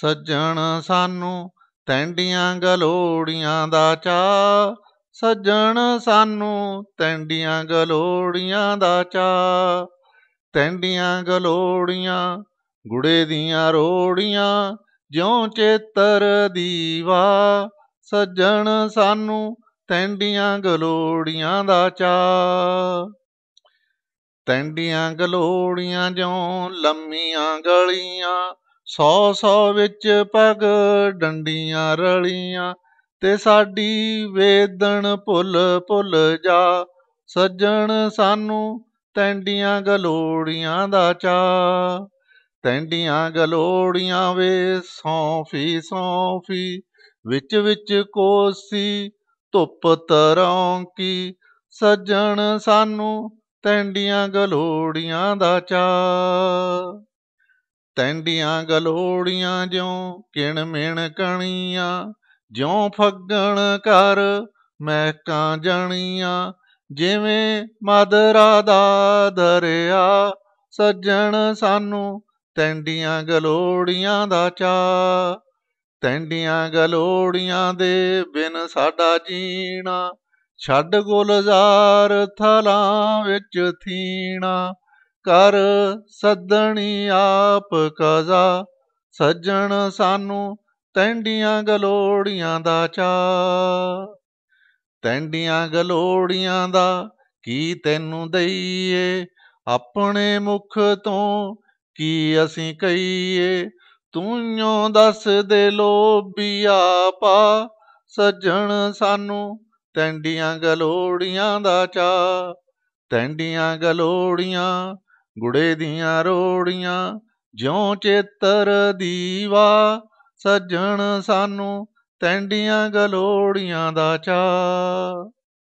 ਸੱਜਣ ਸਾਨੂੰ ਤੈਂਡੀਆਂ ਗਲੋੜੀਆਂ ਦਾ ਚਾ ਸੱਜਣ ਸਾਨੂੰ ਤੈਂਡੀਆਂ ਗਲੋੜੀਆਂ ਦਾ ਚਾ ਤੈਂਡੀਆਂ ਗਲੋੜੀਆਂ ਗੁੜੇ ਦੀਆਂ ਰੋੜੀਆਂ ਜਿਉਂ ਚੇਤਰ ਦੀਵਾ ਸੱਜਣ ਸਾਨੂੰ ਤੈਂਡੀਆਂ ਗਲੋੜੀਆਂ ਦਾ ਚਾ ਤੈਂਡੀਆਂ ਗਲੋੜੀਆਂ ਜਿਉਂ ਲੰਮੀਆਂ ਗਲੀਆਂ ਸੌ ਸੌ ਵਿੱਚ ਪਗ ਡੰਡੀਆਂ ਰਲੀਆਂ ਤੇ ਸਾਡੀ ਵੇਦਣ ਭੁੱਲ ਭੁੱਲ ਜਾ ਸੱਜਣ ਸਾਨੂੰ ਤੈਂਡੀਆਂ ਗਲੋੜੀਆਂ ਦਾ ਚਾ ਤੈਂਡੀਆਂ ਗਲੋੜੀਆਂ ਵੇ ਸੌਫੀ ਸੌਫੀ ਵਿੱਚ ਵਿੱਚ ਕੋਸੀ ਧੁੱਪ ਤਰੋਂ ਕੀ ਸੱਜਣ ਸਾਨੂੰ ਤੈਂਡੀਆਂ ਗਲੋੜੀਆਂ ਦਾ ਚਾ ਤੈਂਡੀਆਂ ਗਲੋੜੀਆਂ ਜਿਉ ਕਿਣ ਮਿਣ ਕਣੀਆਂ ਜਿਉ ਫੱਗਣ ਕਰ ਮਹਿਕਾਂ ਜਣੀਆਂ ਜਿਵੇਂ ਮਦਰਾ ਦਾ ਦਰਿਆ ਸੱਜਣ ਸਾਨੂੰ ਤੈਂਡੀਆਂ ਗਲੋੜੀਆਂ ਦਾ ਚਾ ਤੈਂਡੀਆਂ ਗਲੋੜੀਆਂ ਦੇ ਬਿਨ ਸਾਡਾ ਜੀਣਾ ਛੱਡ ਗੁਲਜ਼ਾਰ ਥਲਾਂ ਵਿੱਚ ਥੀਣਾ ਕਰ ਸੱਦਣੀ ਆਪ ਕਜ਼ਾ ਸੱਜਣ ਸਾਨੂੰ ਤੈਂਡੀਆਂ ਗਲੋੜੀਆਂ ਦਾ ਚਾ ਤੈਂਡੀਆਂ ਗਲੋੜੀਆਂ ਦਾ ਕੀ ਤੈਨੂੰ ਦਈਏ ਆਪਣੇ ਮੁਖ ਤੋਂ ਕੀ ਅਸੀਂ ਕਹੀਏ ਤੂੰ ਓ ਦੱਸ ਦੇ ਲੋਬੀਆ ਪਾ ਸੱਜਣ ਸਾਨੂੰ ਤੈਂਡੀਆਂ ਗਲੋੜੀਆਂ ਦਾ ਚਾ ਤੈਂਡੀਆਂ ਗਲੋੜੀਆਂ ਗੁੜੇ ਦੀਆਂ ਰੋੜੀਆਂ ਜਿਉਂ ਚੇਤਰ ਦੀਵਾ ਸੱਜਣ ਸਾਨੂੰ ਤੈਂਡੀਆਂ ਗਲੋੜੀਆਂ ਦਾ ਚਾ